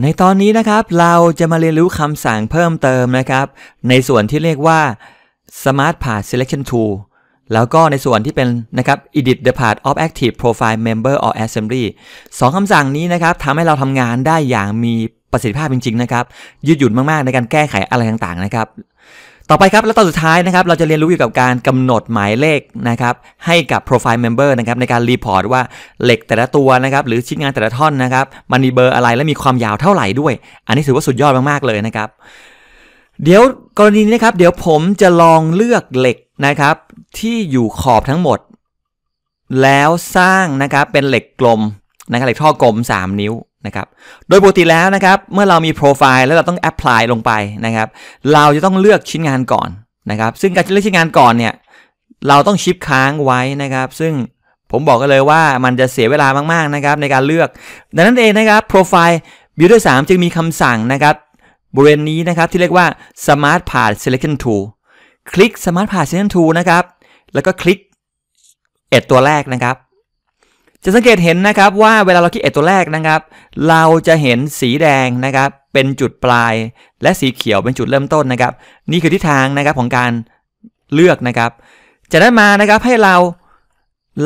ในตอนนี้นะครับเราจะมาเรียนรู้คำสั่งเพิ่มเติมนะครับ ในส่วนที่เรียกว่า Smart Path Selection Tool แล้วก็ในส่วนที่เป็นนะครับ Edit the Path of Active Profile Member or Assembly สองคำสั่งนี้นะครับทำให้เราทำงานได้อย่างมีประสิทธิภาพจริง ๆ นะครับยืดหยุ่นมากๆในการแก้ไขอะไรต่าง ๆนะครับต่อไปครับแล้วตอนสุดท้ายนะครับ เราจะเรียนรู้เกี่ยวกับการกำหนดหมายเลขนะครับให้กับ profile member นะครับในการรีพอร์ตว่าเหล็กแต่ละตัวนะครับหรือชิ้นงานแต่ละท่อนนะครับมันมีเบอร์อะไรและมีความยาวเท่าไหร่ด้วย อันนี้ถือว่าสุดยอดมากๆเลยนะครับ เดี๋ยวกรณีนี้นะครับเดี๋ยวผมจะลองเลือกเหล็กนะครับที่อยู่ขอบทั้งหมด แล้วสร้างนะครับเป็นเหล็กกลมนะครับเหล็กท่อกลม 3 นิ้วนะครับโดยปกติแล้วนะครับเมื่อเรามีโปรไฟล์แล้วเราต้องแอพพลายลงไปนะครับ เราจะต้องเลือกชิ้นงานก่อนนะครับ ซึ่งการเลือกชิ้นงานก่อนเนี่ยเราต้องชิปค้างไว้นะครับ ซึ่งผมบอกกันเลยว่ามันจะเสียเวลามาก ๆ นะครับ ในการเลือก ดังนั้นเองนะครับโปรไฟล์ Builder 3จึงมีคำสั่งนะครับบริเวณนี้นะครับที่เรียกว่า Smart Path Selection Tool คลิก Smart Path Selection Tool นะครับ แล้วก็คลิกเอ็ดตัวแรกนะครับจะสังเกตเห็นนะครับว่าเวลาเราคลิกเอ็ดตัวแรกนะครับ เราจะเห็นสีแดงนะครับเป็นจุดปลาย และสีเขียวเป็นจุดเริ่มต้นนะครับ นี่คือทิศทางนะครับของการเลือกนะครับ จะได้มานะครับให้เรา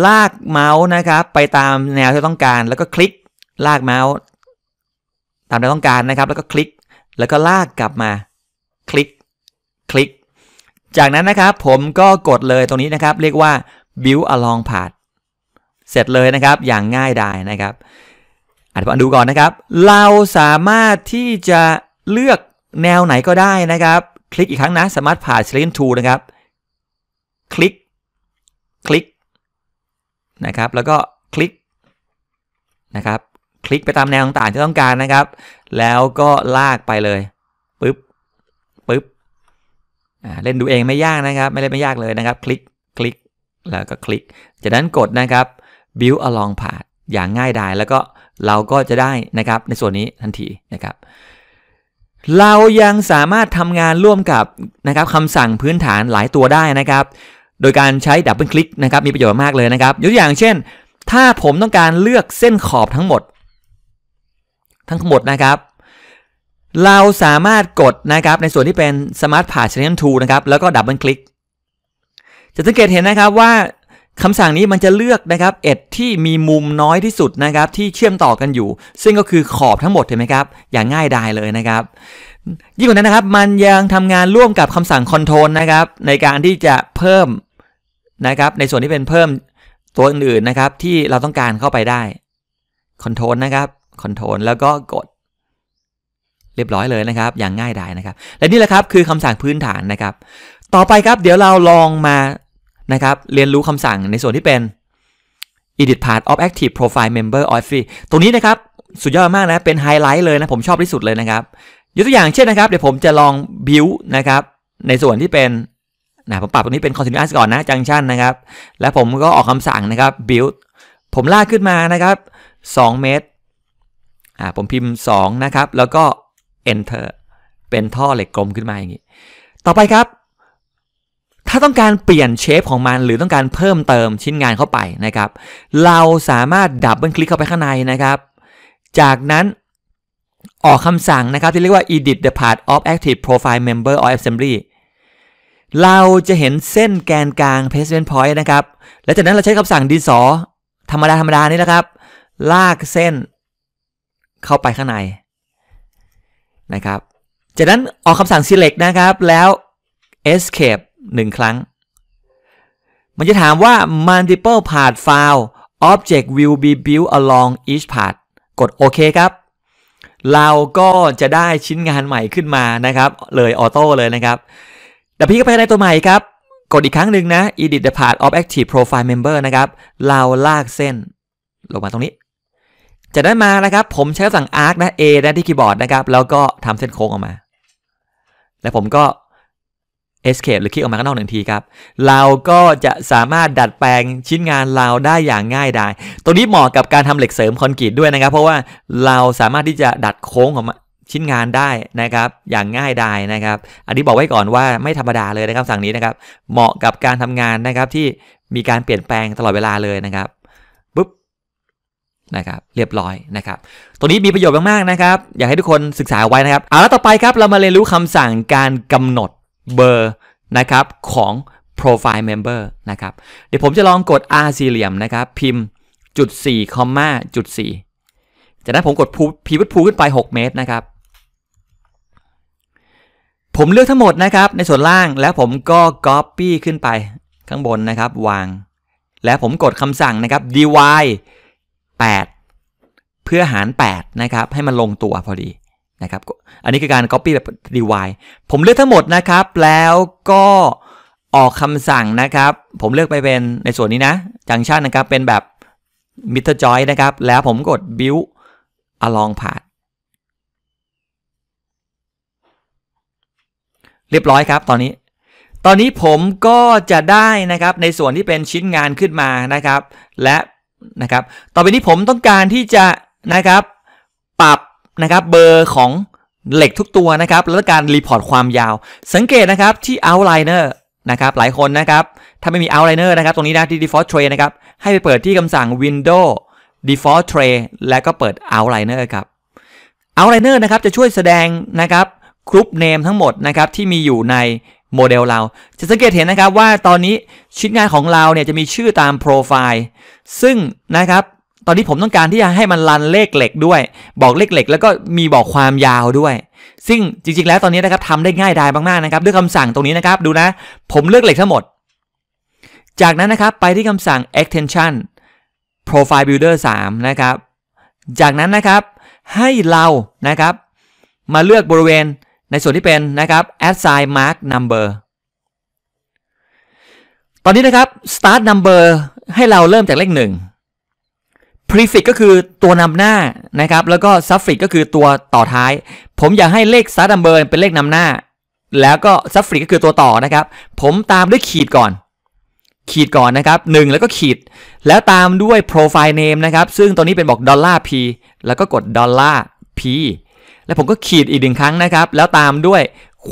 ลากเมาส์นะครับ ไปตามแนวที่ต้องการ แล้วก็คลิกลากเมาส์ ตามแนวต้องการนะครับ แล้วก็คลิกแล้วก็ลากกลับมา คลิกคลิก จากนั้นนะครับผมก็กดเลยตรงนี้นะครับ เรียกว่า build along path เสร็จเลยนะครับอย่างง่ายดายนะครับอ่านดูก่อนนะครับ เราสามารถที่จะเลือกแนวไหนก็ได้นะครับ คลิกอีกครั้งนะสามารถผ่าน s e l e c ทูนะครับ คลิก คลิก นะครับ แล้วก็คลิก นะครับ คลิกไปตามแนวต่างๆที่ต้องการนะครับ แล้วก็ลากไปเลยปึ๊บปึ๊บเล่นดูเองไม่ยากนะครับ ไม่เล่นไม่ยากเลยนะครับ คลิกคลิกแล้วก็คลิกจากนั้นกดนะครับ build along path อย่างง่ายดายแล้วก็เราก็จะได้นะครับในส่วนนี้ทันทีนะครับ เรายังสามารถทำงานร่วมกับนะครับคำสั่งพื้นฐานหลายตัวได้นะครับโดยการใช้ดับเบิลคลิกนะครับมีประโยชน์มากเลยนะครับยกตัวอย่างเช่น ถ้าผมต้องการเลือกเส้นขอบทั้งหมดทั้งหมดนะครับ เราสามารถกดนะครับในส่วนที่เป็น Smart Path Channel 2นะครับแล้วก็ดับเบิลคลิกจะสังเกตเห็นนะครับว่าคำสั่งนี้มันจะเลือกนะครับเอ็ดที่มีมุมน้อยที่สุดนะครับ ที่เชื่อมต่อกันอยู่ ซึ่งก็คือขอบทั้งหมดเห็นไหมครับ อย่างง่ายดายเลยนะครับยิ่งกว่านั้นนะครับมันยังทำงานร่วมกับคำสั่งคอนโทรลนะครับ ในการที่จะเพิ่มนะครับ ในส่วนที่เป็นเพิ่มตัวอื่นๆนะครับ ที่เราต้องการเข้าไปได้คอนโทรลนะครับคอนโทรลแล้วก็กด เรียบร้อยเลยนะครับ อย่างง่ายดายนะครับ และนี่แหละครับคือคำสั่งพื้นฐานนะครับ ต่อไปครับ เดี๋ยวเราลองมานะครับเรียนรู้คำสั่งในส่วนที่เป็น edit part of active profile member o f f i c ตรงนี้นะครับสุดยอดมากนะ เป็นไฮไลท์เลยนะ ผมชอบที่สุดเลยนะครับยกตัวอย่างเช่นนะครับเดี๋ยวผมจะลอง build นะครับในส่วนที่เป็นนะผมปรับตรงนี้เป็น continuous ก่อนนะ junction นะครับ และผมก็ออกคำสั่งนะครับ build ผมลากขึ้นมานะครับ 2 เมตรอ่าผมพิมพ์ 2 นะครับ แล้วก็ enter เป็นท่อเหล็กกลมขึ้นมาอย่างนี้ต่อไปครับาต้องการเปลี่ยนเชฟของมันหรือต้องการเพิ่มเติมชิ้นงานเข้าไปนะครับ เราสามารถดับเบิลคลิกเข้าไปข้างในนะครับ จากนั้นออกคำสั่งนะครับที่เรียกว่า edit the part of active profile member or assembly เราจะเห็นเส้นแกนกลาง placement point นะครับ และจากนั้นเราใช้คำสั่งดีสอธรรมดาธรรมดานี่นะครับ ลากเส้นเข้าไปข้างในนะครับ จากนั้นออกคำสั่ง select นะครับ แล้ว escape 1 ครั้ง มันจะถามว่า multiple path file object will be built along each path กดโอเคครับ เราก็จะได้ชิ้นงานใหม่ขึ้นมานะครับ เลยออโต้เลยนะครับแต่พี่ก็ไปไนตัวใหม่ครับ กดอีกครั้งหนึ่งนะ edit the path of active profile member นะครับ เราลากเส้น ลงมาตรงนี้ จะได้มานะครับ ผมใช้สั่ง arc นะ A นะที่คีย์บอร์ดนะครับ แล้วก็ทำเส้นโค้งออกมา แล้วผมก็ escape หรือคลิกออกมาข้างนอกหนึ่งทีครับ เราก็จะสามารถดัดแปลงชิ้นงานเราได้อย่างง่ายดายตรงนี้เหมาะกับการทำเหล็กเสริมคอนกรีตด้วยนะครับ เพราะว่าเราสามารถที่จะดัดโค้งของ ชิ้นงานได้นะครับอย่างง่ายดายนะครับ อันนี้บอกไว้ก่อนว่าไม่ธรรมดาเลยนะครับ สั่งนี้นะครับเหมาะกับการทำงานนะครับที่มีการเปลี่ยนแปลงตลอดเวลาเลยนะครับปุ๊บนะครับเรียบร้อยนะครับตัวนี้มีประโยชน์มากๆนะครับ อยากให้ทุกคนศึกษาไว้นะครับเอาละต่อไปครับเรามาเรียนรู้คำสั่งการกำหนดเบอร์นะครับของ profile member นะครับเดี๋ยวผมจะลองกด R สี่เหลี่ยมนะครับพิมพ์จุด4คอมมาจุด4จากนั้นผมกด pivot pool ขึ้นไป 6 เมตรนะครับผมเลือกทั้งหมดนะครับในส่วนล่างแล้วผมก็ copy ขึ้นไปข้างบนนะครับวาง แล้วผมกดคำสั่งนะครับ dy 8เพื่อหาร8นะครับให้มันลงตัวพอดีนะครับ อันนี้คือการ Copy แบบ Rewind ผมเลือกทั้งหมดนะครับ แล้วก็ออกคำสั่งนะครับ ผมเลือกไปเป็นในส่วนนี้นะ จังชันนะครับเป็นแบบ m ิ t e r j o i n ยนะครับ แล้วผมกด Build Along Path เรียบร้อยครับ ตอนนี้ ตอนนี้ผมก็จะได้นะครับ ในส่วนที่เป็นชิ้นงานขึ้นมานะครับ และนะครับต่อไปนี้ผมต้องการที่จะนะครับ ปรับนะครับเบอร์ของเหล็กทุกตัวนะครับ แล้วการรีพอร์ตความยาว สังเกตนะครับที่ outliner นะครับ หลายคนนะครับ ถ้าไม่มี outliner นะครับ ตรงนี้นะที่ default tray นะครับให้ไปเปิดที่คำสั่ง window default tray และก็เปิด outliner ครับ outliner นะครับจะช่วยแสดงนะครับกรุ๊ปเนมทั้งหมดนะครับที่มีอยู่ในโมเดลเรา จะสังเกตเห็นนะครับว่าตอนนี้ชิ้นงานของเราเนี่ยจะมีชื่อตามโปรไฟล์ซึ่งนะครับตอนนี้ผมต้องการที่จะให้มันรันเลขเหล็กด้วยบอกเลขเหล็กแล้วก็มีบอกความยาวด้วย ซึ่งจริงๆ แล้วตอนนี้นะครับทำได้ง่ายดายมากๆนะครับด้วยคำสั่งตรงนี้นะครับดูนะผมเลือกเหล็กทั้งหมด จากนั้นนะครับไปที่คำสั่ง extension profile builder 3 นะครับ จากนั้นนะครับให้เรานะครับมาเลือกบริเวณในส่วนที่เป็นนะครับ assign mark number ตอนนี้นะครับ start number ให้เราเริ่มจากเลข 1 prefix ก็คือตัวนำหน้านะครับ แล้วก็ suffix ก็คือตัวต่อท้าย ผมอยากให้เลข start number เป็นเลขนำหน้า แล้วก็ suffix ก็คือตัวต่อนะครับ ผมตามด้วยขีดก่อน ขีดก่อนนะครับ 1 แล้วก็ขีดแล้วตามด้วย profile name นะครับซึ่งตัวนี้เป็นบอก dollar p แล้วก็กด dollar p แล้วผมก็ขีดอีกหนึ่งครั้งนะครับแล้วตามด้วย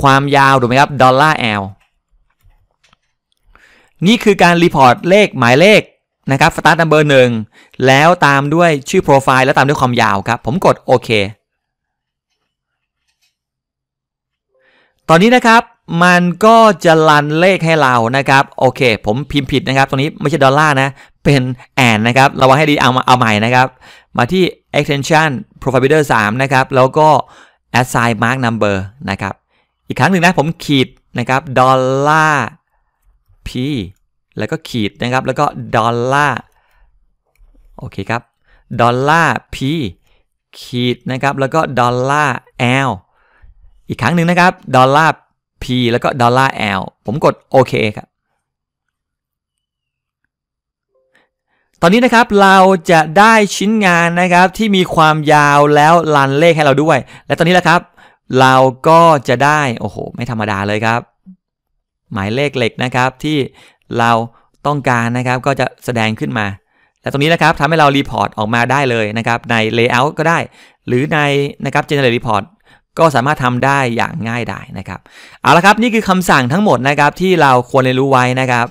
ความยาวถูกไหมครับ dollar l นี่คือการรีพอร์ตเลขหมายเลขนะครับสตาร์ทนัมเบอร์หนึ่งแล้วตามด้วยชื่อโปรไฟล์ แล้วตามด้วยความยาวครับ ผมกดโอเค ตอนนี้นะครับ มันก็จะรันเลขให้เรานะครับ โอเค ผมพิมพ์ผิดนะครับ ตรงนี้ไม่ใช่ดอลลาร์นะ เป็นแอนนะครับระวังให้ดีเอามาเอาใหม่นะครับ มาที่ extension p r o v i e d e r 3นะครับ แล้วก็ assign mark number นะครับ อีกครั้งหนึ่งนะ ผมขีดนะครับ ดอลลาร์ p แล้วก็ขีดนะครับ แล้วก็ดอลลาร์โอเคครับ ดอลลาร์ p ขีดนะครับ แล้วก็ดอลลาร์ l อีกครั้งหนึ่งนะครับ ดอลลาร์ p แล้วก็ดอลลาร์ l ผมกดโอเคครับ ตอนนี้นะครับเราจะได้ชิ้นงานนะครับที่มีความยาวแล้วลันเลขให้เราด้วย และตอนนี้แหละครับเราก็จะได้โอ้โหไม่ธรรมดาเลยครับหมายเลขเหล็กนะครับ ที่เราต้องการนะครับก็จะแสดงขึ้นมาและตรงนี้นะครับทำให้เรารีพอร์ตออกมาได้เลยนะครับ ใน Layout ก็ได้ หรือในนะครับ g e n e r a ทร Report ก็สามารถทำได้อย่างง่ายได้นะครับ เอาละครับนี่คือคำสั่งทั้งหมดนะครับที่เราควรเรียนรู้ไว้นะครับ